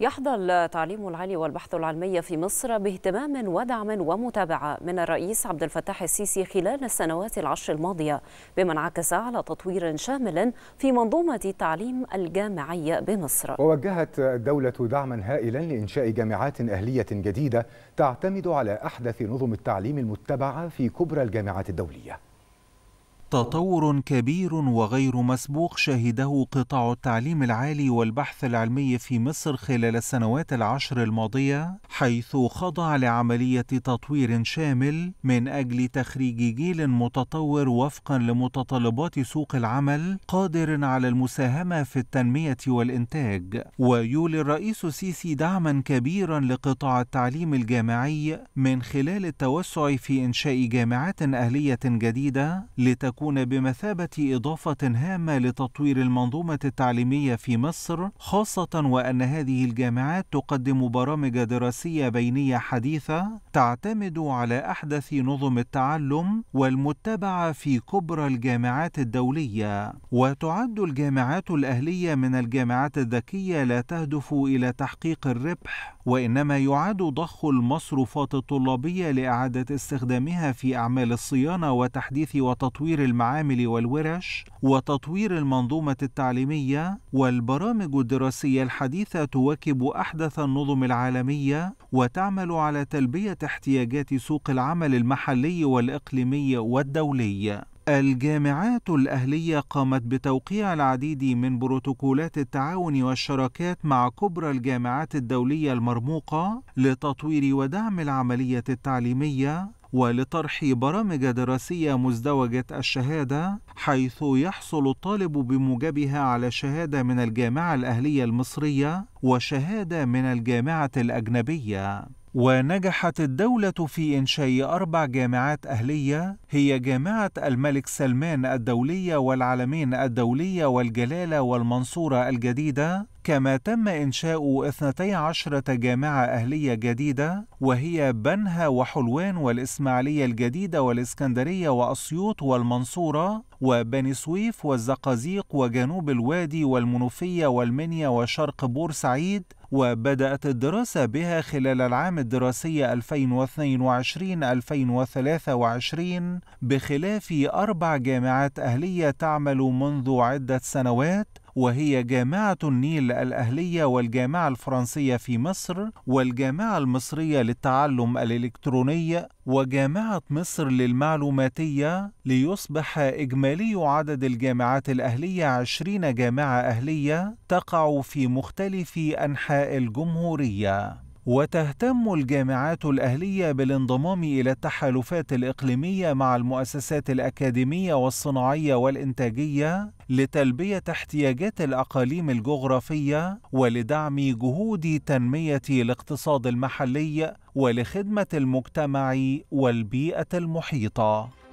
يحظى التعليم العالي والبحث العلمي في مصر باهتمام ودعم ومتابعة من الرئيس عبد الفتاح السيسي خلال السنوات العشر الماضية بما انعكس على تطوير شامل في منظومة التعليم الجامعي بمصر ووجهت الدولة دعما هائلا لإنشاء جامعات أهلية جديدة تعتمد على أحدث نظم التعليم المتبعة في كبرى الجامعات الدولية تطور كبير وغير مسبوق شهده قطاع التعليم العالي والبحث العلمي في مصر خلال السنوات العشر الماضيه حيث خضع لعمليه تطوير شامل من اجل تخريج جيل متطور وفقا لمتطلبات سوق العمل قادر على المساهمه في التنميه والانتاج ويولي الرئيس السيسي دعما كبيرا لقطاع التعليم الجامعي من خلال التوسع في انشاء جامعات اهليه جديده لتكون تكون بمثابة إضافة هامة لتطوير المنظومة التعليمية في مصر خاصة وأن هذه الجامعات تقدم برامج دراسية بينية حديثة تعتمد على أحدث نظم التعلم والمتبعة في كبرى الجامعات الدولية وتعد الجامعات الأهلية من الجامعات الذكية لا تهدف إلى تحقيق الربح وإنما يعاد ضخ المصروفات الطلابية لإعادة استخدامها في أعمال الصيانة وتحديث وتطوير المعامل والورش وتطوير المنظومة التعليمية والبرامج الدراسية الحديثة تواكب أحدث النظم العالمية وتعمل على تلبية احتياجات سوق العمل المحلي والإقليمي والدولي. الجامعات الأهلية قامت بتوقيع العديد من بروتوكولات التعاون والشراكات مع كبرى الجامعات الدولية المرموقة لتطوير ودعم العملية التعليمية ولطرح برامج دراسية مزدوجة الشهادة حيث يحصل الطالب بموجبها على شهادة من الجامعة الأهلية المصرية وشهادة من الجامعة الأجنبية ونجحت الدولة في إنشاء أربع جامعات أهلية هي جامعة الملك سلمان الدولية والعلمين الدولية والجلالة والمنصورة الجديدة كما تم إنشاء 12 جامعة أهلية جديدة وهي بنها وحلوان والإسماعيلية الجديدة والإسكندرية وأسيوط والمنصورة وبني سويف والزقازيق وجنوب الوادي والمنوفية والمنيا وشرق بورسعيد وبدأت الدراسة بها خلال العام الدراسي 2022-2023 بخلاف أربع جامعات أهلية تعمل منذ عدة سنوات وهي جامعة النيل الأهلية والجامعة الفرنسية في مصر والجامعة المصرية للتعلم الإلكتروني وجامعة مصر للمعلوماتية ليصبح إجمالي عدد الجامعات الأهلية عشرين جامعة أهلية تقع في مختلف أنحاء الجمهورية وتهتم الجامعات الأهلية بالانضمام إلى التحالفات الإقليمية مع المؤسسات الأكاديمية والصناعية والإنتاجية لتلبية احتياجات الأقاليم الجغرافية ولدعم جهود تنمية الاقتصاد المحلي ولخدمة المجتمع والبيئة المحيطة